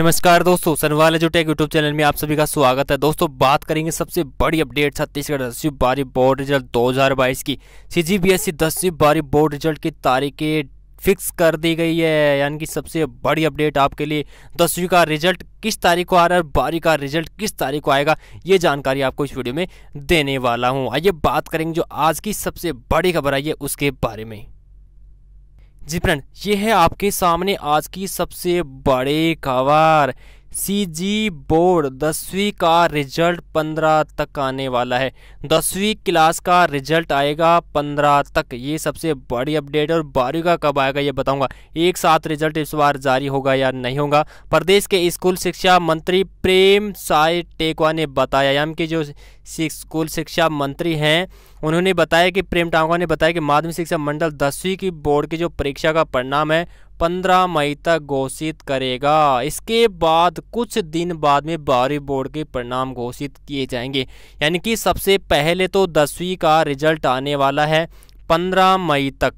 नमस्कार दोस्तों Sanwal take YouTube channel में आप सभी का स्वागत है दोस्तों बात करेंगे सबसे बड़ी अपडेट छत्तीसगढ़ दसवीं बारी बोर्ड रिजल्ट 2022 की सी जी सीजीबीएसई दसवीं बारी बोर्ड रिजल्ट की तारीखें फिक्स कर दी गई है यानी कि सबसे बड़ी अपडेट आपके लिए दसवीं का रिजल्ट किस तारीख को आ रहा है और का रिजल्ट किस तारीख को आएगा ये जानकारी आपको इस वीडियो में देने वाला हूँ आइए बात करेंगे जो आज की सबसे बड़ी खबर आई है उसके बारे में जी फ्रेंड ये है आपके सामने आज की सबसे बड़े खबर सीजी बोर्ड दसवीं का रिजल्ट पंद्रह तक आने वाला है दसवीं क्लास का रिजल्ट आएगा पंद्रह तक ये सबसे बड़ी अपडेट है और बारहवीं का कब आएगा ये बताऊंगा एक साथ रिजल्ट इस बार जारी होगा या नहीं होगा प्रदेश के स्कूल शिक्षा मंत्री प्रेम साय टेकवा ने बताया यानी कि जो स्कूल शिक्षा मंत्री हैं उन्होंने बताया कि प्रेम टांगवा ने बताया कि माध्यमिक शिक्षा मंडल दसवीं की बोर्ड की जो परीक्षा का परिणाम है पंद्रह मई तक घोषित करेगा इसके बाद कुछ दिन बाद में बारहवीं बोर्ड के परिणाम घोषित किए जाएंगे यानी कि सबसे पहले तो दसवीं का रिजल्ट आने वाला है पंद्रह मई तक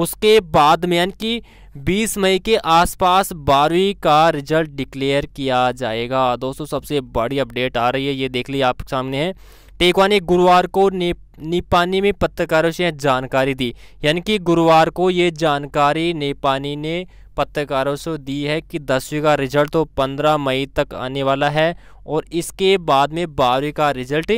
उसके बाद में यानी कि बीस मई के आसपास बारहवीं का रिजल्ट डिक्लेयर किया जाएगा दोस्तों सबसे बड़ी अपडेट आ रही है ये देख लीजिए आपके सामने है टेकवा ने गुरुवार को नेपानी में पत्रकारों से जानकारी दी यानी कि गुरुवार को ये जानकारी नेपानी ने पत्रकारों से दी है कि दसवीं का रिजल्ट तो 15 मई तक आने वाला है और इसके बाद में बारहवीं का रिजल्ट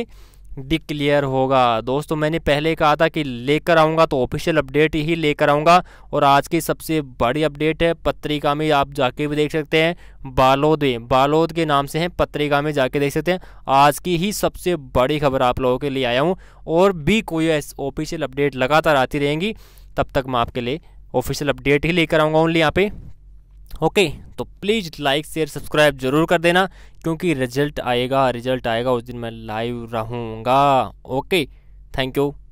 डिक्लेयर होगा दोस्तों मैंने पहले कहा था कि लेकर आऊँगा तो ऑफिशियल अपडेट ही लेकर आऊँगा और आज की सबसे बड़ी अपडेट है पत्रिका में आप जाके भी देख सकते हैं बालोद में बालोद के नाम से हैं पत्रिका में जाके देख सकते हैं आज की ही सबसे बड़ी खबर आप लोगों के लिए आया हूँ और भी कोई ऑफिशियल अपडेट लगातार आती रहेंगी तब तक मैं आपके लिए ऑफिशियल अपडेट ही लेकर आऊँगा ओनली यहाँ पर ओके तो प्लीज़ लाइक शेयर सब्सक्राइब जरूर कर देना क्योंकि रिजल्ट आएगा रिजल्ट आएगा उस दिन मैं लाइव रहूँगा ओके थैंक यू